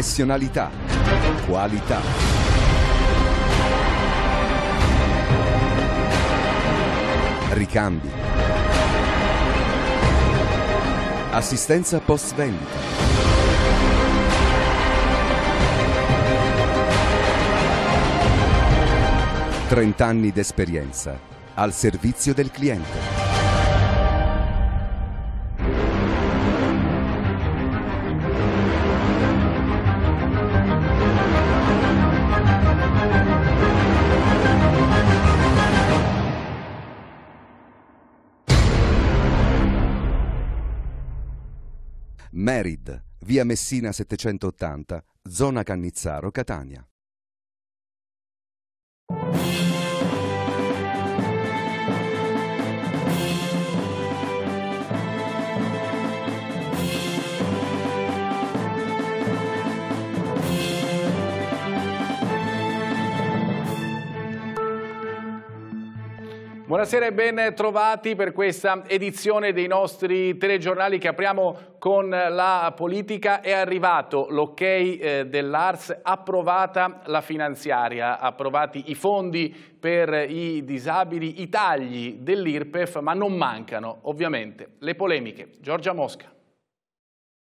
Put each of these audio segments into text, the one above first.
professionalità, qualità. Ricambi. Assistenza post vendita. Trent'anni d'esperienza al servizio del cliente. Merid, via Messina 780, zona Cannizzaro, Catania. Buonasera e ben trovati per questa edizione dei nostri telegiornali che apriamo con la politica. È arrivato l'ok ok eh, dell'ARS, approvata la finanziaria, approvati i fondi per i disabili, i tagli dell'IRPEF, ma non mancano ovviamente le polemiche. Giorgia Mosca.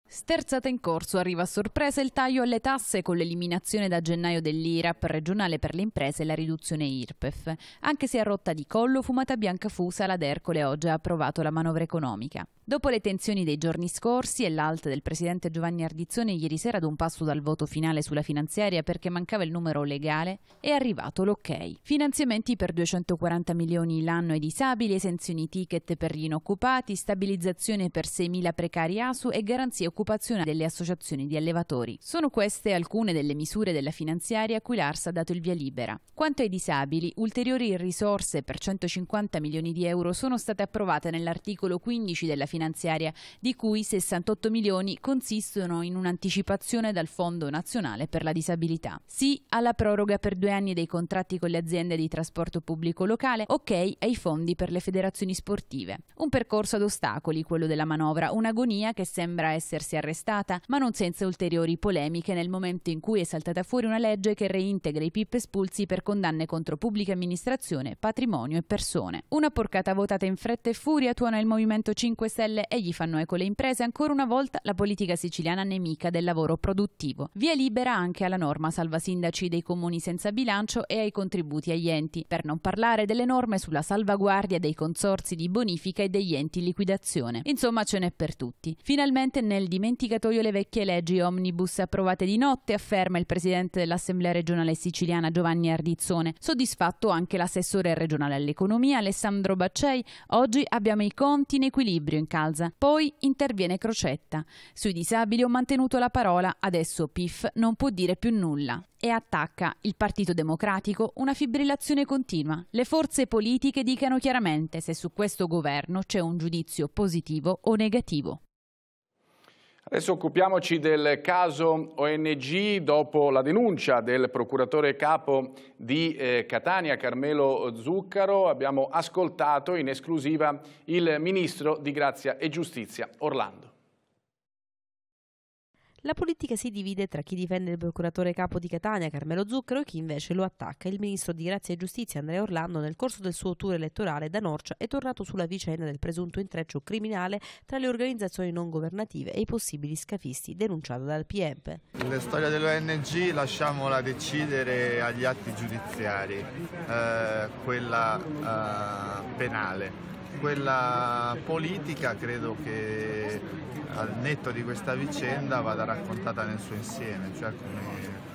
Sterzata in corso, arriva a sorpresa il taglio alle tasse con l'eliminazione da gennaio dell'IRAP regionale per le imprese e la riduzione IRPEF, anche se a rotta di collo fumata bianca fusa la D'Ercole oggi ha approvato la manovra economica. Dopo le tensioni dei giorni scorsi e l'alta del presidente Giovanni Ardizzone ieri sera ad un passo dal voto finale sulla finanziaria perché mancava il numero legale, è arrivato l'ok. Finanziamenti per 240 milioni l'anno ai disabili, esenzioni ticket per gli inoccupati, stabilizzazione per 6.000 precari ASU e garanzie preoccupazione delle associazioni di allevatori. Sono queste alcune delle misure della finanziaria a cui l'ARS ha dato il via libera. Quanto ai disabili, ulteriori risorse per 150 milioni di euro sono state approvate nell'articolo 15 della finanziaria, di cui 68 milioni consistono in un'anticipazione dal Fondo Nazionale per la Disabilità. Sì alla proroga per due anni dei contratti con le aziende di trasporto pubblico locale, ok ai fondi per le federazioni sportive. Un percorso ad ostacoli, quello della manovra, un'agonia che sembra essersi farsi arrestata, ma non senza ulteriori polemiche nel momento in cui è saltata fuori una legge che reintegra i PIP espulsi per condanne contro pubblica amministrazione, patrimonio e persone. Una porcata votata in fretta e furia tuona il Movimento 5 Stelle e gli fanno eco le imprese, ancora una volta la politica siciliana nemica del lavoro produttivo. Via libera anche alla norma salva sindaci dei comuni senza bilancio e ai contributi agli enti, per non parlare delle norme sulla salvaguardia dei consorzi di bonifica e degli enti in liquidazione. Insomma ce n'è per tutti. Finalmente nel dimenticatoio le vecchie leggi omnibus approvate di notte, afferma il presidente dell'Assemblea regionale siciliana Giovanni Ardizzone. Soddisfatto anche l'assessore regionale all'economia Alessandro Baccei, oggi abbiamo i conti in equilibrio in calza. Poi interviene Crocetta. Sui disabili ho mantenuto la parola, adesso PIF non può dire più nulla e attacca il Partito Democratico una fibrillazione continua. Le forze politiche dicano chiaramente se su questo governo c'è un giudizio positivo o negativo. Adesso occupiamoci del caso ONG dopo la denuncia del procuratore capo di eh, Catania, Carmelo Zuccaro. Abbiamo ascoltato in esclusiva il ministro di Grazia e Giustizia, Orlando. La politica si divide tra chi difende il procuratore capo di Catania, Carmelo Zucchero, e chi invece lo attacca. Il ministro di Grazia e Giustizia, Andrea Orlando, nel corso del suo tour elettorale da Norcia è tornato sulla vicenda del presunto intreccio criminale tra le organizzazioni non governative e i possibili scafisti denunciata dal PM. La storia dell'ONG lasciamola decidere agli atti giudiziari, eh, quella eh, penale quella politica credo che al netto di questa vicenda vada raccontata nel suo insieme, cioè come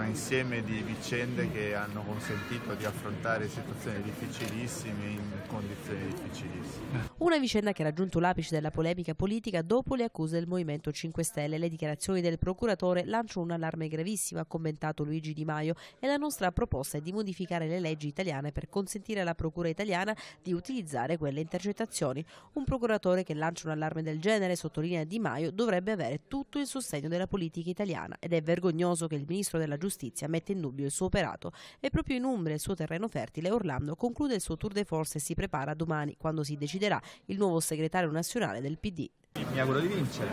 un insieme di vicende che hanno consentito di affrontare situazioni difficilissime in condizioni difficilissime. Una vicenda che ha raggiunto l'apice della polemica politica dopo le accuse del Movimento 5 Stelle. Le dichiarazioni del procuratore lanciano un allarme gravissimo, ha commentato Luigi Di Maio, e la nostra proposta è di modificare le leggi italiane per consentire alla Procura italiana di utilizzare quelle intercettazioni. Un procuratore che lancia un allarme del genere, sottolinea Di Maio, dovrebbe avere tutto il sostegno della politica italiana ed è vergognoso che il ministro della giustizia giustizia mette in dubbio il suo operato e proprio in Umbria, il suo terreno fertile, Orlando conclude il suo tour de force e si prepara domani, quando si deciderà il nuovo segretario nazionale del PD. Mi auguro di vincere.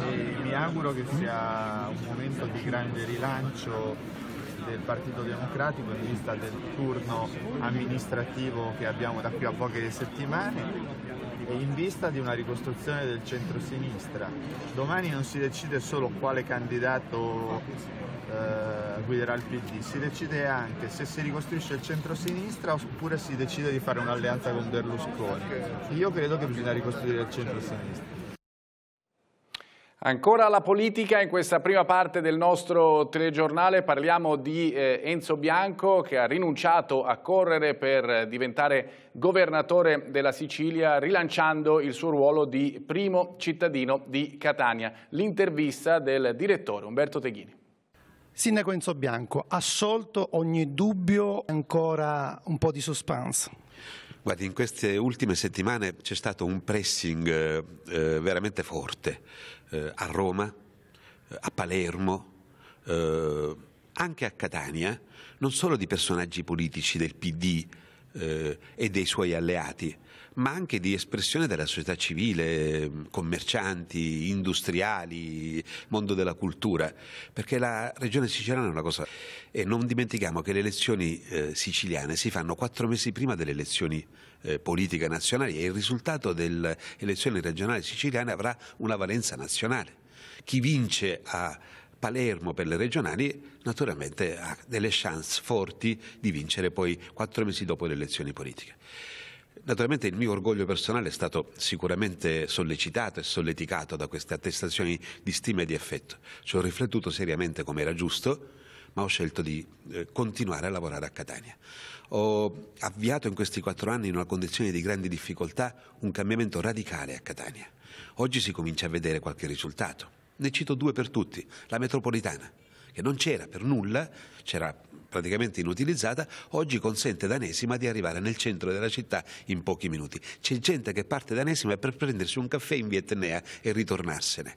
E mi auguro che sia un momento di grande rilancio del Partito Democratico in vista del turno amministrativo che abbiamo da qui a poche settimane e in vista di una ricostruzione del centro-sinistra. Domani non si decide solo quale candidato eh, guiderà il PD, si decide anche se si ricostruisce il centro-sinistra oppure si decide di fare un'alleanza con Berlusconi. Io credo che bisogna ricostruire il centro-sinistra. Ancora la politica, in questa prima parte del nostro telegiornale parliamo di eh, Enzo Bianco che ha rinunciato a correre per eh, diventare governatore della Sicilia rilanciando il suo ruolo di primo cittadino di Catania. L'intervista del direttore Umberto Teghini. Sindaco Enzo Bianco, assolto ogni dubbio, ancora un po' di suspense. Guardi, in queste ultime settimane c'è stato un pressing eh, eh veramente forte eh, a Roma, eh, a Palermo, eh, anche a Catania, eh, non solo di personaggi politici del PD e dei suoi alleati, ma anche di espressione della società civile, commercianti, industriali, mondo della cultura, perché la regione siciliana è una cosa... E non dimentichiamo che le elezioni eh, siciliane si fanno quattro mesi prima delle elezioni eh, politiche nazionali e il risultato delle elezioni regionali siciliane avrà una valenza nazionale. Chi vince a Palermo per le regionali naturalmente ha delle chance forti di vincere poi quattro mesi dopo le elezioni politiche. Naturalmente il mio orgoglio personale è stato sicuramente sollecitato e solleticato da queste attestazioni di stima e di affetto. Ci ho riflettuto seriamente come era giusto, ma ho scelto di eh, continuare a lavorare a Catania. Ho avviato in questi quattro anni, in una condizione di grandi difficoltà, un cambiamento radicale a Catania. Oggi si comincia a vedere qualche risultato. Ne cito due per tutti. La metropolitana, che non c'era per nulla, c'era praticamente inutilizzata, oggi consente ad Anesima di arrivare nel centro della città in pochi minuti. C'è gente che parte da Anesima per prendersi un caffè in Vietnea e ritornarsene.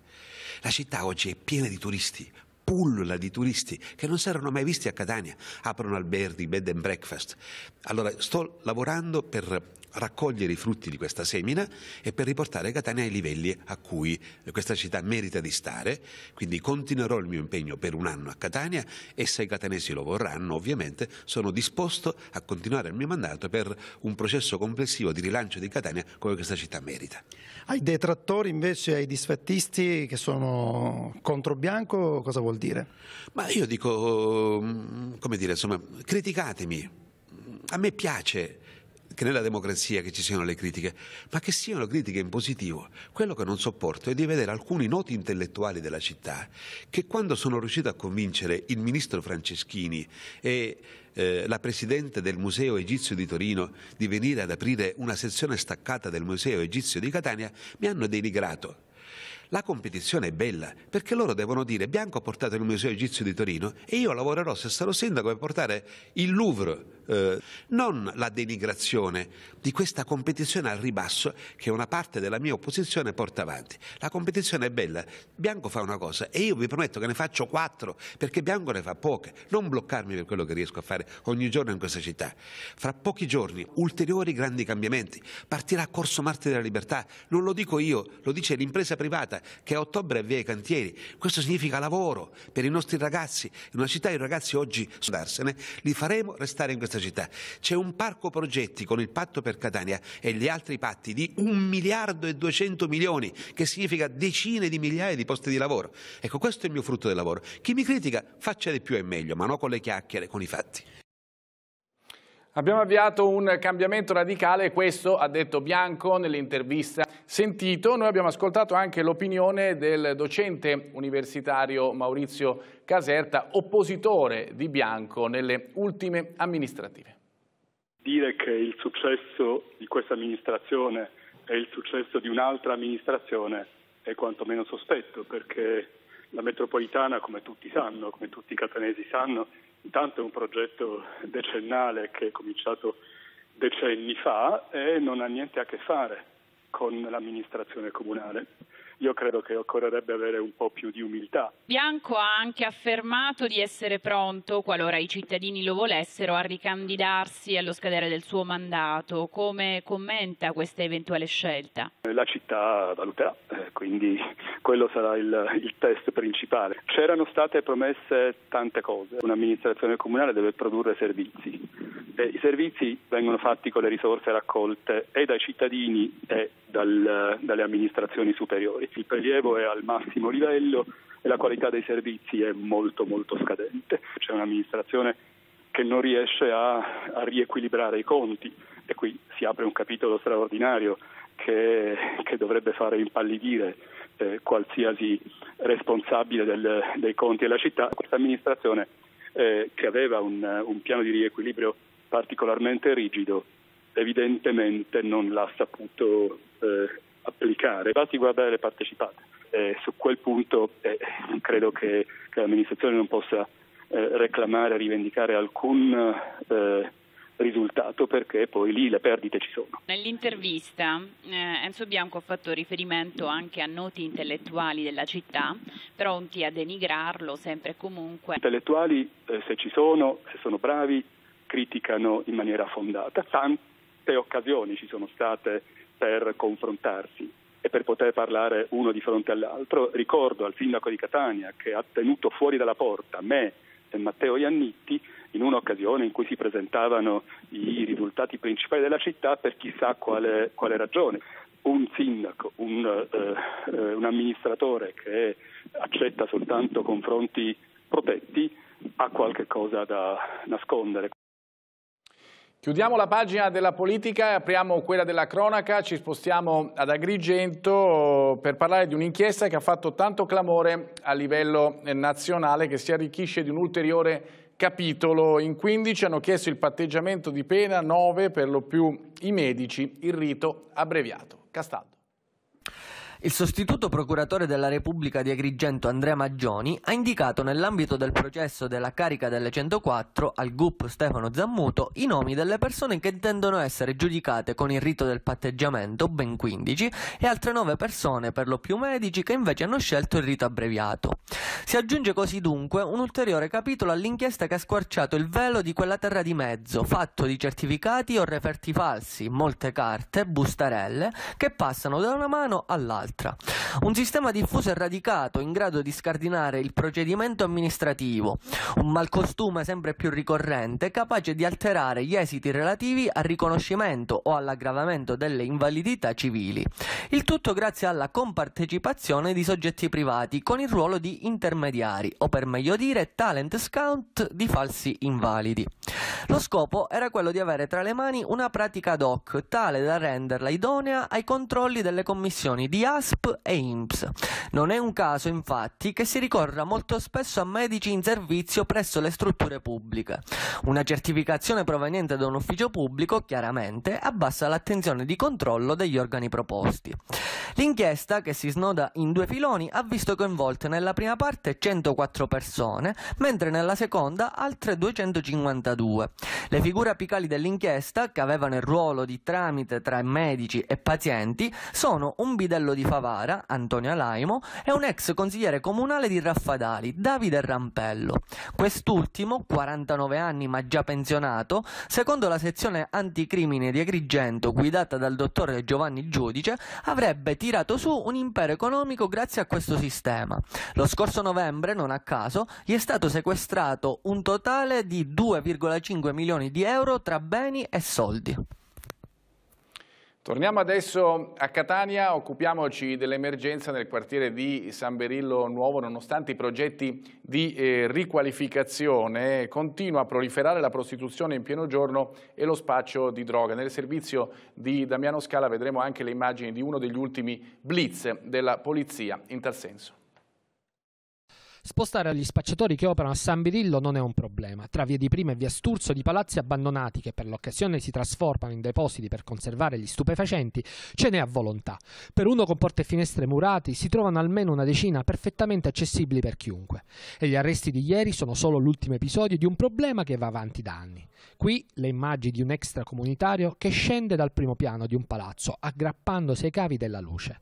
La città oggi è piena di turisti, pullula di turisti che non si erano mai visti a Catania, aprono alberghi, bed and breakfast. Allora sto lavorando per raccogliere i frutti di questa semina e per riportare Catania ai livelli a cui questa città merita di stare, quindi continuerò il mio impegno per un anno a Catania e se i catanesi lo vorranno ovviamente sono disposto a continuare il mio mandato per un processo complessivo di rilancio di Catania come questa città merita. Ai detrattori invece, ai disfattisti che sono contro bianco, cosa vuol dire? dire. Ma io dico, mm, come dire, insomma, criticatemi. A me piace che nella democrazia che ci siano le critiche, ma che siano critiche in positivo. Quello che non sopporto è di vedere alcuni noti intellettuali della città che quando sono riuscito a convincere il ministro Franceschini e eh, la presidente del Museo Egizio di Torino di venire ad aprire una sezione staccata del Museo Egizio di Catania, mi hanno denigrato la competizione è bella perché loro devono dire Bianco ha portato il Museo Egizio di Torino e io lavorerò se sarò sindaco per portare il Louvre eh, non la denigrazione di questa competizione al ribasso che una parte della mia opposizione porta avanti. La competizione è bella, Bianco fa una cosa e io vi prometto che ne faccio quattro perché Bianco ne fa poche, non bloccarmi per quello che riesco a fare ogni giorno in questa città. Fra pochi giorni ulteriori grandi cambiamenti, partirà Corso Marte della Libertà, non lo dico io, lo dice l'impresa privata che a ottobre avvia i cantieri, questo significa lavoro per i nostri ragazzi, in una città i ragazzi oggi sono darsene, li faremo restare in questa città città. C'è un parco progetti con il patto per Catania e gli altri patti di 1 miliardo e 200 milioni, che significa decine di migliaia di posti di lavoro. Ecco, questo è il mio frutto del lavoro. Chi mi critica faccia di più e meglio, ma non con le chiacchiere, con i fatti. Abbiamo avviato un cambiamento radicale, questo ha detto Bianco nell'intervista sentito. Noi abbiamo ascoltato anche l'opinione del docente universitario Maurizio Caserta, oppositore di Bianco nelle ultime amministrative. Dire che il successo di questa amministrazione è il successo di un'altra amministrazione è quantomeno sospetto perché la metropolitana, come tutti sanno, come tutti i catanesi sanno, intanto è un progetto decennale che è cominciato decenni fa e non ha niente a che fare con l'amministrazione comunale io credo che occorrerebbe avere un po' più di umiltà. Bianco ha anche affermato di essere pronto, qualora i cittadini lo volessero, a ricandidarsi allo scadere del suo mandato. Come commenta questa eventuale scelta? La città valuterà, eh, quindi quello sarà il, il test principale. C'erano state promesse tante cose. Un'amministrazione comunale deve produrre servizi. E I servizi vengono fatti con le risorse raccolte e dai cittadini e dal, dalle amministrazioni superiori prezzi, il prelievo è al massimo livello e la qualità dei servizi è molto molto scadente. C'è un'amministrazione che non riesce a, a riequilibrare i conti e qui si apre un capitolo straordinario che, che dovrebbe fare impallidire eh, qualsiasi responsabile del, dei conti della città. Questa amministrazione eh, che aveva un, un piano di riequilibrio particolarmente rigido evidentemente non l'ha saputo eh, applicare, basti guardare le partecipate. Eh, su quel punto eh, credo che, che, l'amministrazione non possa eh, reclamare, rivendicare alcun eh, risultato perché poi lì le perdite ci sono. Nell'intervista eh, Enzo Bianco ha fatto riferimento anche a noti intellettuali della città, pronti a denigrarlo sempre e comunque. Intellettuali, eh, se ci sono, se sono bravi, criticano in maniera fondata. Tante occasioni ci sono state per confrontarsi e per poter parlare uno di fronte all'altro. Ricordo al sindaco di Catania che ha tenuto fuori dalla porta me e Matteo Iannitti in un'occasione in cui si presentavano i risultati principali della città per chissà quale, quale ragione. Un sindaco, un, eh, un amministratore che accetta soltanto confronti protetti ha qualche cosa da nascondere. Chiudiamo la pagina della politica e apriamo quella della cronaca, ci spostiamo ad Agrigento eh, per parlare di un'inchiesta che ha fatto tanto clamore a livello eh, nazionale che si arricchisce di un ulteriore capitolo. In 15 hanno chiesto il patteggiamento di pena, 9 per lo più i medici, il rito abbreviato. Castaldo. Il sostituto procuratore della Repubblica di Agrigento Andrea Maggioni ha indicato nell'ambito del processo della carica delle 104 al GUP Stefano Zammuto i nomi delle persone che intendono essere giudicate con il rito del patteggiamento, ben 15, e altre 9 persone, per lo più medici, che invece hanno scelto il rito abbreviato. Si aggiunge così dunque un ulteriore capitolo all'inchiesta che ha squarciato il velo di quella terra di mezzo, fatto di certificati o referti falsi, molte carte, bustarelle, che passano da una mano all'altra l'altra. Un sistema diffuso e radicato in grado di scardinare il procedimento amministrativo, un malcostume sempre più ricorrente capace di alterare gli esiti relativi al riconoscimento o all'aggravamento delle invalidità civili. Il tutto grazie alla compartecipazione di soggetti privati con il ruolo di intermediari o per meglio dire talent scout di falsi invalidi. Lo scopo era quello di avere tra le mani una pratica ad hoc tale da renderla idonea ai controlli delle commissioni di AS ASP e INPS. Non è un caso, infatti, che si ricorra molto spesso a medici in servizio presso le strutture pubbliche. Una certificazione proveniente da un ufficio pubblico, chiaramente, abbassa l'attenzione di controllo degli organi proposti. L'inchiesta, che si snoda in due filoni, ha visto coinvolte nella prima parte 104 persone, mentre nella seconda altre 252. Le figure apicali dell'inchiesta, che avevano il ruolo di tramite tra medici e pazienti, sono un bidello di Favara, Antonio Laimo, e un ex consigliere comunale di Raffadali, Davide Rampello. Quest'ultimo, 49 anni ma già pensionato, secondo la sezione anticrimine di Agrigento guidata dal dottore Giovanni Giudice, avrebbe tirato su un impero economico grazie a questo sistema. Lo scorso novembre, non a caso, gli è stato sequestrato un totale di 2,5 milioni di euro tra beni e soldi. Torniamo adesso a Catania, occupiamoci dell'emergenza nel quartiere di San Berillo Nuovo, nonostante i progetti di eh, riqualificazione continua a proliferare la prostituzione in pieno giorno e lo spaccio di droga. Nel servizio di Damiano Scala vedremo anche le immagini di uno degli ultimi blitz della polizia in tal senso. Spostare gli spacciatori che operano a San Birillo non è un problema. Tra via di Prima e via Sturzo di palazzi abbandonati che per l'occasione si trasformano in depositi per conservare gli stupefacenti ce n'è a volontà. Per uno con porte e finestre murati si trovano almeno una decina perfettamente accessibili per chiunque. E gli arresti di ieri sono solo l'ultimo episodio di un problema che va avanti da anni. Qui le immagini di un extracomunitario che scende dal primo piano di un palazzo aggrappandosi ai cavi della luce.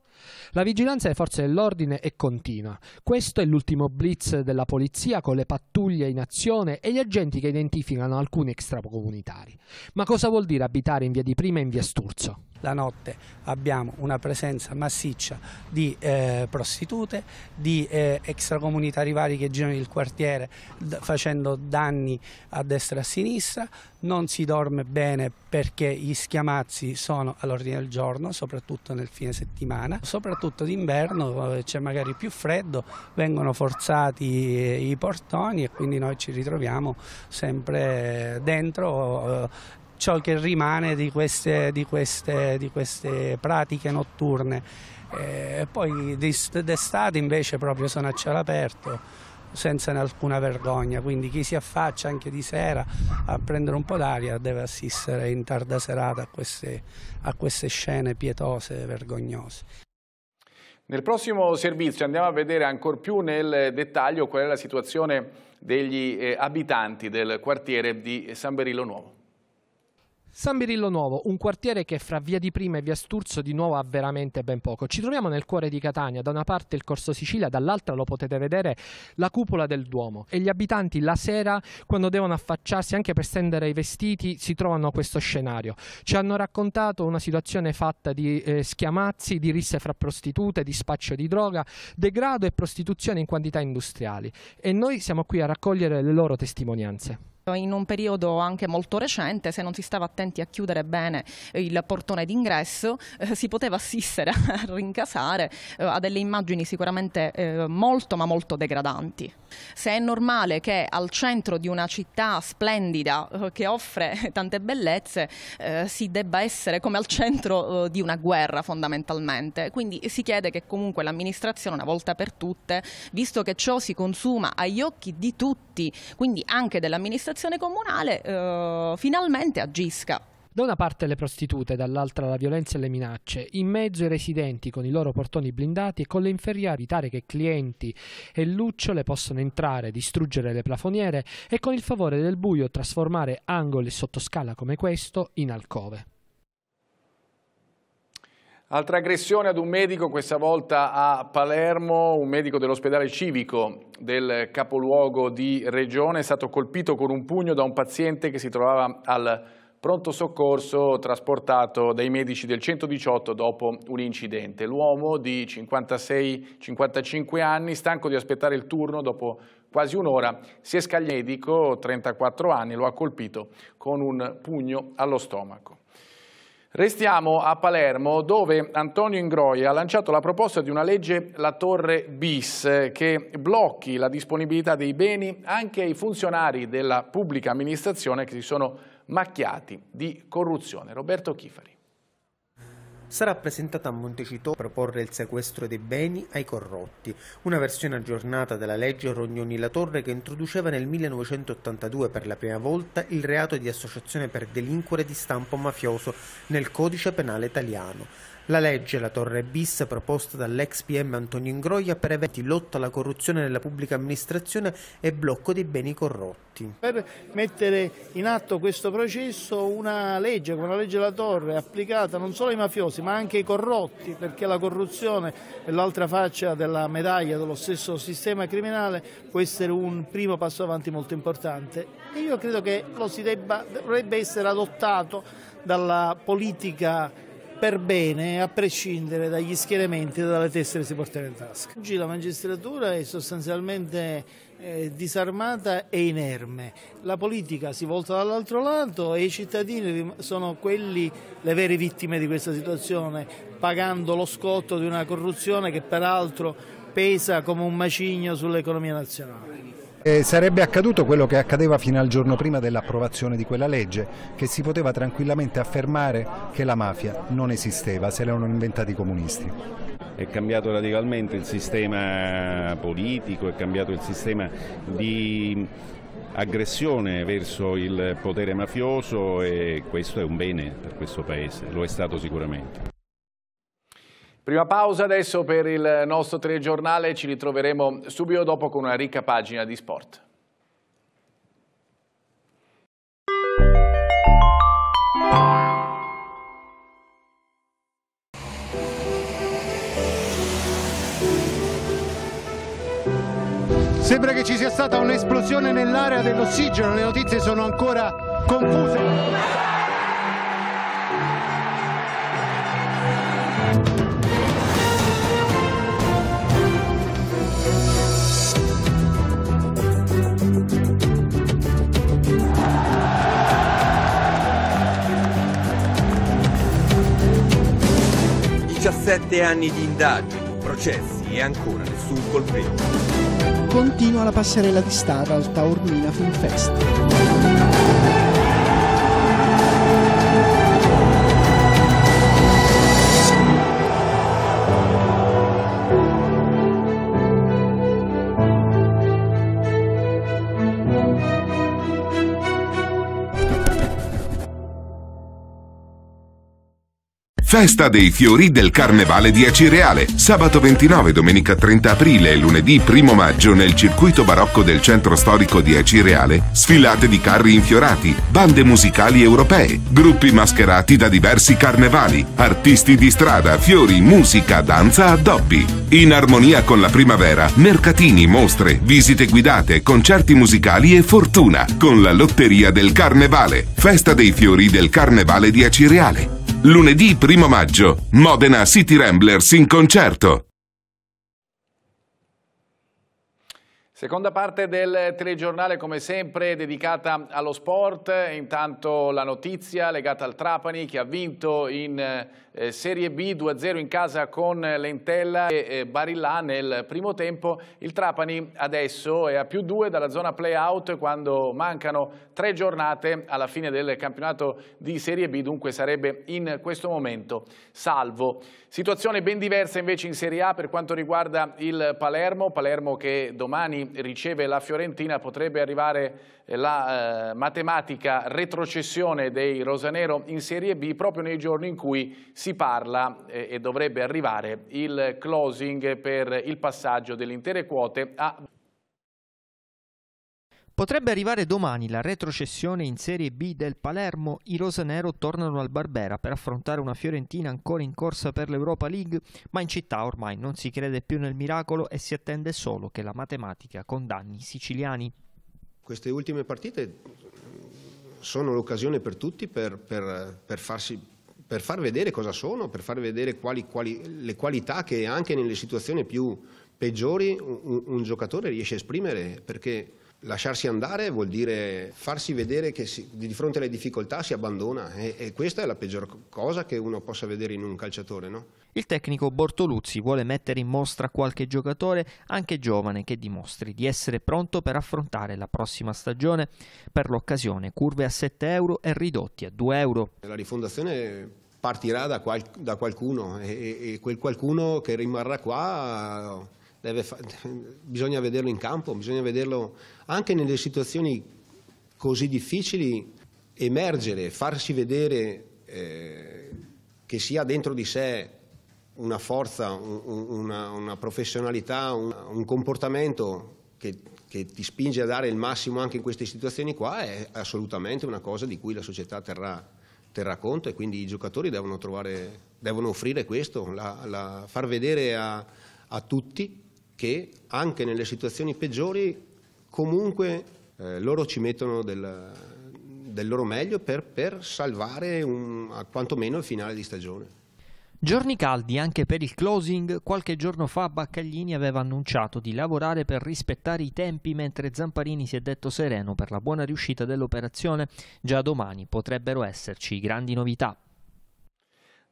La vigilanza delle forze dell'ordine è continua. Questo è l'ultimo blitz della polizia con le pattuglie in azione e gli agenti che identificano alcuni extracomunitari. Ma cosa vuol dire abitare in via di Prima e in via Sturzo? La notte abbiamo una presenza massiccia di eh, prostitute, di eh, extracomunitari vari che girano il quartiere facendo danni a destra e a sinistra, non si dorme bene perché gli schiamazzi sono all'ordine del giorno, soprattutto nel fine settimana, soprattutto d'inverno eh, c'è magari più freddo, vengono forzati eh, i portoni e quindi noi ci ritroviamo sempre dentro eh, ciò che rimane di queste, di queste, di queste pratiche notturne. E eh, poi d'estate invece proprio sono a cielo aperto senza alcuna vergogna, quindi chi si affaccia anche di sera a prendere un po' d'aria deve assistere in tarda serata a queste, a queste scene pietose e vergognose. Nel prossimo servizio andiamo a vedere ancora più nel dettaglio qual è la situazione degli eh, abitanti del quartiere di San Berillo Nuovo. San Birillo Nuovo, un quartiere che fra via di Prima e via Sturzo di nuovo ha veramente ben poco. Ci troviamo nel cuore di Catania, da una parte il Corso Sicilia, dall'altra lo potete vedere la cupola del Duomo e gli abitanti la sera quando devono affacciarsi anche per stendere i vestiti si trovano a questo scenario. Ci hanno raccontato una situazione fatta di eh, schiamazzi, di risse fra prostitute, di spaccio di droga, degrado e prostituzione in quantità industriali e noi siamo qui a raccogliere le loro testimonianze. Esatto, in un periodo anche molto recente, se non si stava attenti a chiudere bene eh, il portone d'ingresso, eh, si poteva assistere a rincasare eh, a delle immagini sicuramente eh, molto ma molto degradanti. Se è normale che al centro di una città splendida eh, che offre tante bellezze eh, si debba essere come al centro di una guerra fondamentalmente, quindi si chiede che comunque l'amministrazione una volta per tutte, visto che ciò si consuma agli occhi di tutti, quindi anche dell'amministrazione, amministrazione comunale eh, finalmente agisca. Da una parte le prostitute, dall'altra la violenza e le minacce, in mezzo i residenti con i loro portoni blindati e con le inferriere evitare che clienti e lucciole possano entrare, distruggere le plafoniere e con il favore del buio trasformare angoli sottoscala come questo in alcove. Altra aggressione ad un medico, questa volta a Palermo, un medico dell'ospedale civico del capoluogo di regione è stato colpito con un pugno da un paziente che si trovava al pronto soccorso trasportato dai medici del 118 dopo un incidente. L'uomo di 56-55 anni, stanco di aspettare il turno dopo quasi un'ora, si è scagliato, 34 anni, lo ha colpito con un pugno allo stomaco. Restiamo a Palermo dove Antonio Ingroia ha lanciato la proposta di una legge La Torre bis che blocchi la disponibilità dei beni anche ai funzionari della pubblica amministrazione che si sono macchiati di corruzione. Roberto Chifari sarà presentata a Montecito proporre il sequestro dei beni ai corrotti, una versione aggiornata della legge Rognoni-La Torre che introduceva nel 1982 per la prima volta il reato di associazione per delinquere di stampo mafioso nel codice penale italiano. La legge, la torre bis, proposta dall'ex PM Antonio Ingroia per lotta alla corruzione nella pubblica amministrazione e blocco dei beni corrotti. Per mettere in atto questo processo una legge come la legge della Torre applicata non solo ai mafiosi ma anche ai corrotti perché la corruzione è l'altra faccia della medaglia dello stesso sistema criminale può essere un primo passo avanti molto importante e io credo che lo si debba, dovrebbe essere adottato dalla politica per bene a prescindere dagli schieramenti e dalle tessere che si portano in tasca. Oggi la magistratura è sostanzialmente eh, disarmata e inerme, la politica si volta dall'altro lato e i cittadini sono quelli le vere vittime di questa situazione, pagando lo scotto di una corruzione che peraltro pesa come un macigno sull'economia nazionale. E eh, sarebbe accaduto quello che accadeva fino al giorno prima dell'approvazione di quella legge, che si poteva tranquillamente affermare che la mafia non esisteva, se l'erano inventati i comunisti. È cambiato radicalmente il sistema politico, è cambiato il sistema di aggressione verso il potere mafioso e questo è un bene per questo Paese, lo è stato sicuramente. Prima pausa adesso per il nostro telegiornale, ci ritroveremo subito dopo con una ricca pagina di sport. Sembra che ci sia stata un'esplosione nell'area dell'ossigeno, le notizie sono ancora confuse. 17 anni di indagini, processi e ancora nessun colpevole. Continua la passerella di strada al Taormina Film Fest. Festa dei fiori del Carnevale di Acireale, sabato 29, domenica 30 aprile e lunedì 1 maggio nel circuito barocco del centro storico di Acireale, sfilate di carri infiorati, bande musicali europee, gruppi mascherati da diversi carnevali, artisti di strada, fiori, musica, danza, addobbi. In armonia con la primavera, mercatini, mostre, visite guidate, concerti musicali e fortuna con la lotteria del Carnevale, Festa dei fiori del Carnevale di Acireale. Lunedì 1 maggio, Modena City Ramblers in concerto. Seconda parte del telegiornale come sempre dedicata allo sport, intanto la notizia legata al Trapani che ha vinto in eh, Serie B 2-0 in casa con Lentella e eh, Barillà nel primo tempo. Il Trapani adesso è a più 2 dalla zona play-out quando mancano tre giornate alla fine del campionato di Serie B, dunque sarebbe in questo momento salvo. Situazione ben diversa invece in Serie A per quanto riguarda il Palermo, Palermo che domani riceve la Fiorentina potrebbe arrivare eh, la eh, matematica retrocessione dei Rosanero in Serie B proprio nei giorni in cui si parla eh, e dovrebbe arrivare il closing per il passaggio delle intere quote a Potrebbe arrivare domani la retrocessione in Serie B del Palermo, i rosanero tornano al Barbera per affrontare una Fiorentina ancora in corsa per l'Europa League, ma in città ormai non si crede più nel miracolo e si attende solo che la matematica condanni i siciliani. Queste ultime partite sono l'occasione per tutti per, per, per, farsi, per, far vedere cosa sono, per far vedere quali, quali, le qualità che anche nelle situazioni più peggiori un, un giocatore riesce a esprimere, perché Lasciarsi andare vuol dire farsi vedere che si, di fronte alle difficoltà si abbandona e, e, questa è la peggior cosa che uno possa vedere in un calciatore. No? Il tecnico Bortoluzzi vuole mettere in mostra qualche giocatore, anche giovane, che dimostri di essere pronto per affrontare la prossima stagione. Per l'occasione curve a 7 euro e ridotti a 2 euro. La rifondazione partirà da, qual, da qualcuno e, e quel qualcuno che rimarrà qua bisogna vederlo in campo, bisogna vederlo anche nelle situazioni così difficili, emergere, farsi vedere eh, che si ha dentro di sé una forza, un, una, una, professionalità, un, un comportamento che, che, ti spinge a dare il massimo anche in queste situazioni qua è assolutamente una cosa di cui la società terrà, terrà conto e quindi i giocatori devono, trovare, devono offrire questo, la, la, far vedere a, a tutti che anche nelle situazioni peggiori comunque eh, loro ci mettono del, del loro meglio per, per salvare un, quantomeno il finale di stagione. Giorni caldi anche per il closing, qualche giorno fa Baccaglini aveva annunciato di lavorare per rispettare i tempi mentre Zamparini si è detto sereno per la buona riuscita dell'operazione. Già domani potrebbero esserci grandi novità.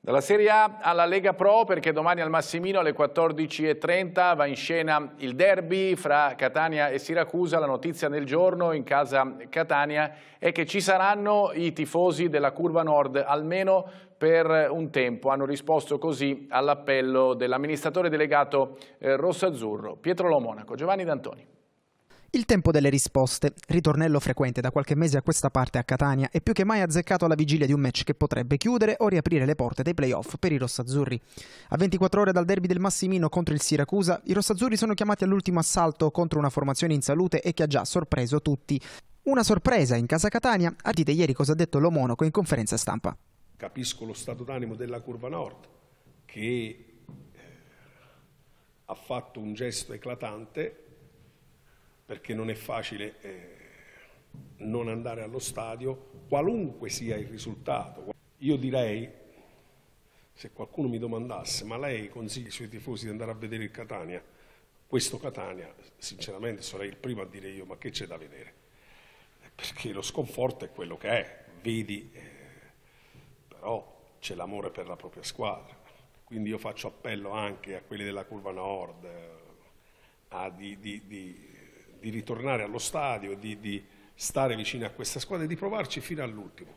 Dalla Serie A alla Lega Pro perché domani al Massimino alle 14.30 va in scena il derby fra Catania e Siracusa. La notizia del giorno in casa Catania è che ci saranno i tifosi della Curva Nord almeno per un tempo. Hanno risposto così all'appello dell'amministratore delegato eh, rossazzurro Pietro Lomonaco, Giovanni D'Antoni. Il tempo delle risposte, ritornello frequente da qualche mese a questa parte a Catania, è più che mai azzeccato alla vigilia di un match che potrebbe chiudere o riaprire le porte dei playoff per i rossazzurri. A 24 ore dal derby del Massimino contro il Siracusa, i rossazzurri sono chiamati all'ultimo assalto contro una formazione in salute e che ha già sorpreso tutti. Una sorpresa in casa Catania, a dite ieri cosa ha detto l'Omonoco in conferenza stampa. Capisco lo stato d'animo della curva nord che eh, ha fatto un gesto eclatante perché non è facile eh, non andare allo stadio, qualunque sia il risultato. Io direi, se qualcuno mi domandasse, ma lei consiglia ai suoi tifosi di andare a vedere il Catania? Questo Catania, sinceramente, sarei il primo a dire io, ma che c'è da vedere? Perché lo sconforto è quello che è, vedi, eh, però c'è l'amore per la propria squadra. Quindi io faccio appello anche a quelli della Curva Nord, eh, a di, di, di di ritornare allo stadio, di, di stare vicino a questa squadra e di provarci fino all'ultimo.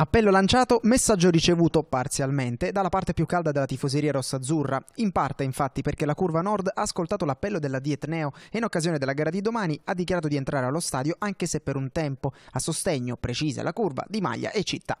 Appello lanciato, messaggio ricevuto parzialmente dalla parte più calda della tifoseria rossazzurra, in parte infatti perché la curva nord ha ascoltato l'appello della Dietneo e in occasione della gara di domani ha dichiarato di entrare allo stadio anche se per un tempo, a sostegno, precisa la curva, di Maglia e Città.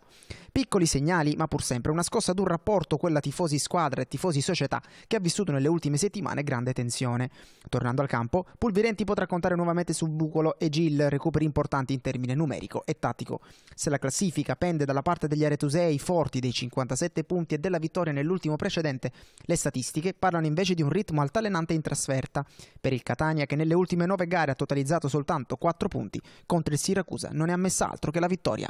Piccoli segnali, ma pur sempre una scossa ad un rapporto quella tifosi squadra e tifosi società che ha vissuto nelle ultime settimane grande tensione. Tornando al campo, Pulvirenti potrà contare nuovamente su Bucolo e Gil, recuperi importanti in termine numerico e tattico. Se la classifica pende dalla parte degli aretusei forti dei 57 punti e della vittoria nell'ultimo precedente, le statistiche parlano invece di un ritmo altalenante in trasferta. Per il Catania, che nelle ultime nove gare ha totalizzato soltanto 4 punti, contro il Siracusa non è ammessa altro che la vittoria.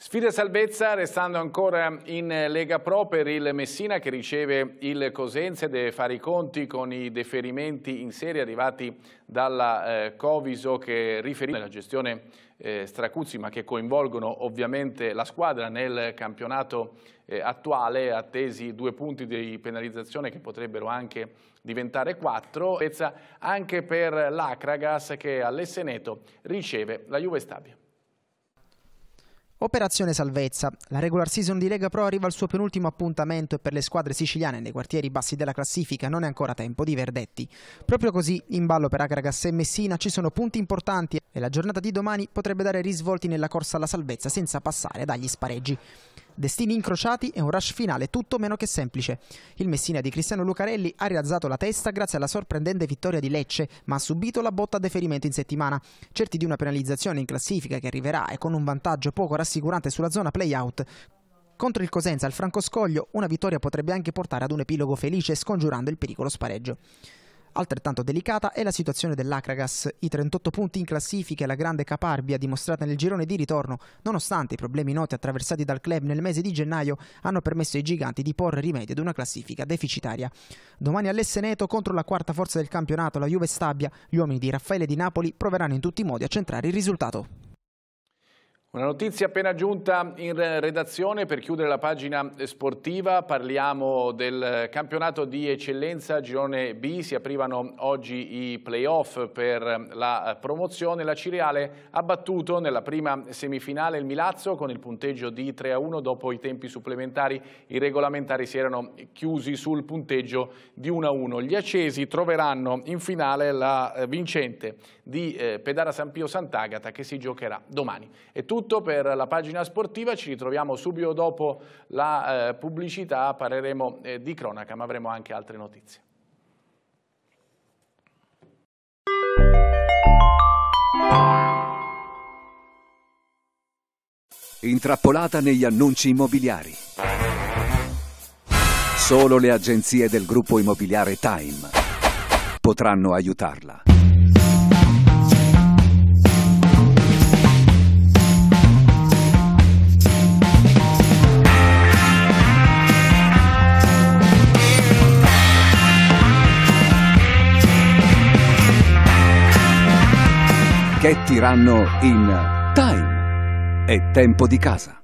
Sfida salvezza restando ancora in eh, Lega Pro per il Messina che riceve il Cosenza e deve fare i conti con i deferimenti in serie arrivati dalla eh, Coviso che riferisce la gestione eh, Stracuzzi ma che coinvolgono ovviamente la squadra nel campionato eh, attuale attesi due punti di penalizzazione che potrebbero anche diventare quattro anche per l'Acragas che all'Esseneto riceve la Juve Stabia. Operazione salvezza. La regular season di Lega Pro arriva al suo penultimo appuntamento e per le squadre siciliane nei quartieri bassi della classifica non è ancora tempo di verdetti. Proprio così, in ballo per Agragas e Messina ci sono punti importanti e la giornata di domani potrebbe dare risvolti nella corsa alla salvezza senza passare dagli spareggi destini incrociati e un rush finale tutto meno che semplice. Il Messina di Cristiano Lucarelli ha rialzato la testa grazie alla sorprendente vittoria di Lecce, ma ha subito la botta a deferimento in settimana. Certi di una penalizzazione in classifica che arriverà e con un vantaggio poco rassicurante sulla zona play-out, Contro il Cosenza al Francoscoglio una vittoria potrebbe anche portare ad un epilogo felice scongiurando il pericolo spareggio. Altrettanto delicata è la situazione dell'Acragas, i 38 punti in classifica e la grande caparbia dimostrata nel girone di ritorno, nonostante i problemi noti attraversati dal club nel mese di gennaio, hanno permesso ai giganti di porre rimedio ad una classifica deficitaria. Domani all'Esseneto contro la quarta forza del campionato, la Juve Stabia, gli uomini di Raffaele di Napoli proveranno in tutti i modi a centrare il risultato. Una notizia appena giunta in redazione per chiudere la pagina sportiva, parliamo del campionato di eccellenza Girone B, si aprivano oggi i playoff per la promozione, la Cireale ha battuto nella prima semifinale il Milazzo con il punteggio di 3 a 1 dopo i tempi supplementari, i regolamentari si erano chiusi sul punteggio di 1 a 1. Gli accesi troveranno in finale la vincente di eh, Pedara San Pio Sant'Agata che si giocherà domani. È tutto tutto per la pagina sportiva, ci ritroviamo subito dopo la eh, pubblicità, parleremo eh, di cronaca ma avremo anche altre notizie. Intrappolata negli annunci immobiliari. Solo le agenzie del gruppo immobiliare Time potranno aiutarla. Che tiranno in Time. È tempo di casa.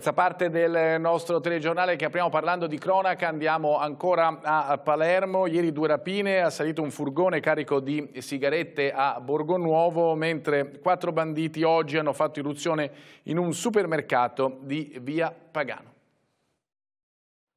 Terza parte del nostro telegiornale che apriamo parlando di cronaca, andiamo ancora a Palermo, ieri due rapine, è salito un furgone carico di sigarette a Borgonuovo, mentre quattro banditi oggi hanno fatto irruzione in un supermercato di Via Pagano.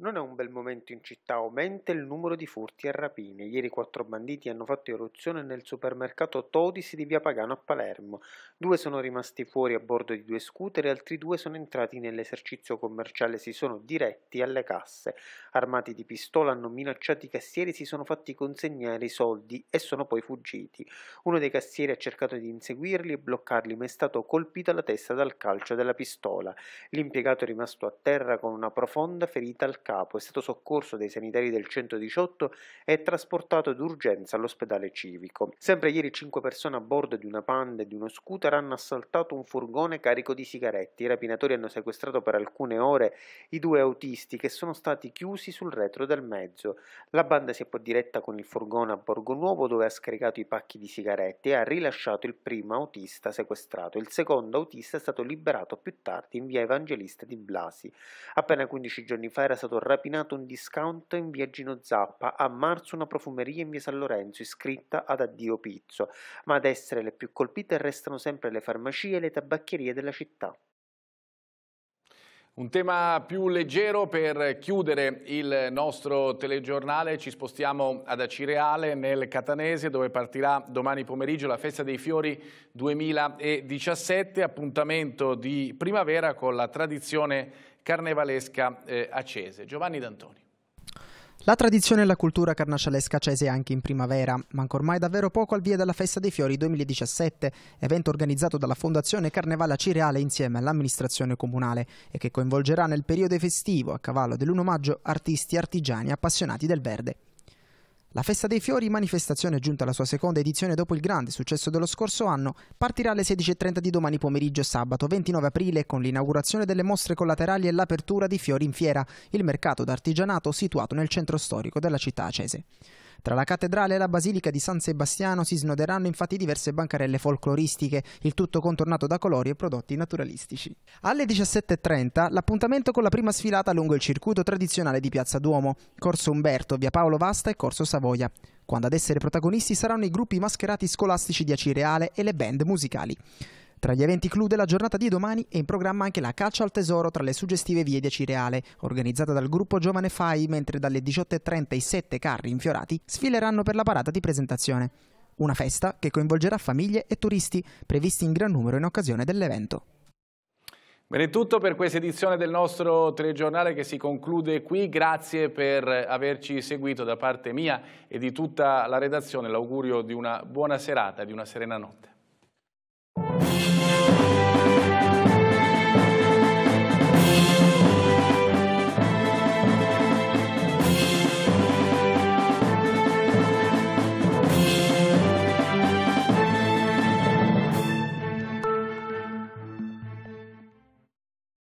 Non è un bel momento in città, aumenta il numero di furti e rapine. Ieri quattro banditi hanno fatto eruzione nel supermercato Todisi di Via Pagano a Palermo. Due sono rimasti fuori a bordo di due scooter e altri due sono entrati nell'esercizio commerciale, si sono diretti alle casse. Armati di pistola hanno minacciato i cassieri, si sono fatti consegnare i soldi e sono poi fuggiti. Uno dei cassieri ha cercato di inseguirli e bloccarli, ma è stato colpito alla testa dal calcio della pistola. L'impiegato è rimasto a terra con una profonda ferita al calcio capo, è stato soccorso dai sanitari del 118 e trasportato d'urgenza all'ospedale civico. Sempre ieri cinque persone a bordo di una panda e di uno scooter hanno assaltato un furgone carico di sigarette. I rapinatori hanno sequestrato per alcune ore i due autisti che sono stati chiusi sul retro del mezzo. La banda si è poi diretta con il furgone a Borgo Nuovo dove ha scaricato i pacchi di sigarette e ha rilasciato il primo autista sequestrato. Il secondo autista è stato liberato più tardi in via Evangelista di Blasi. Appena 15 giorni fa era stato stato rapinato un discount in via Gino Zappa, a marzo una profumeria in via San Lorenzo iscritta ad Addio Pizzo, ma ad essere le più colpite restano sempre le farmacie e le tabacchierie della città. Un tema più leggero per chiudere il nostro telegiornale, ci spostiamo ad Acireale nel Catanese dove partirà domani pomeriggio la Festa dei Fiori 2017, appuntamento di primavera con la tradizione carnevalesca eh, accese. Giovanni D'Antoni. La tradizione e la cultura carnascialesca cese anche in primavera, manca ormai davvero poco al via della Festa dei Fiori 2017, evento organizzato dalla Fondazione Carnevala Cireale insieme all'amministrazione comunale e che coinvolgerà nel periodo festivo, a cavallo dell'1 maggio, artisti, artigiani e appassionati del verde. La Festa dei Fiori, manifestazione giunta alla sua seconda edizione dopo il grande successo dello scorso anno, partirà alle 16.30 di domani pomeriggio sabato 29 aprile con l'inaugurazione delle mostre collaterali e l'apertura di Fiori in Fiera, il mercato d'artigianato situato nel centro storico della città acese. Tra la cattedrale e la basilica di San Sebastiano si snoderanno infatti diverse bancarelle folcloristiche, il tutto contornato da colori e prodotti naturalistici. Alle 17.30 l'appuntamento con la prima sfilata lungo il circuito tradizionale di Piazza Duomo, Corso Umberto, Via Paolo Vasta e Corso Savoia quando ad essere protagonisti saranno i gruppi mascherati scolastici di Acireale e le band musicali. Tra gli eventi clou della giornata di domani è in programma anche la caccia al tesoro tra le suggestive vie di Acireale, organizzata dal gruppo Giovane Fai, mentre dalle 18.30 i sette carri infiorati sfileranno per la parata di presentazione. Una festa che coinvolgerà famiglie e turisti, previsti in gran numero in occasione dell'evento. Bene, è tutto per questa edizione del nostro telegiornale che si conclude qui. Grazie per averci seguito da parte mia e di tutta la redazione. L'augurio di una buona serata e di una serena notte.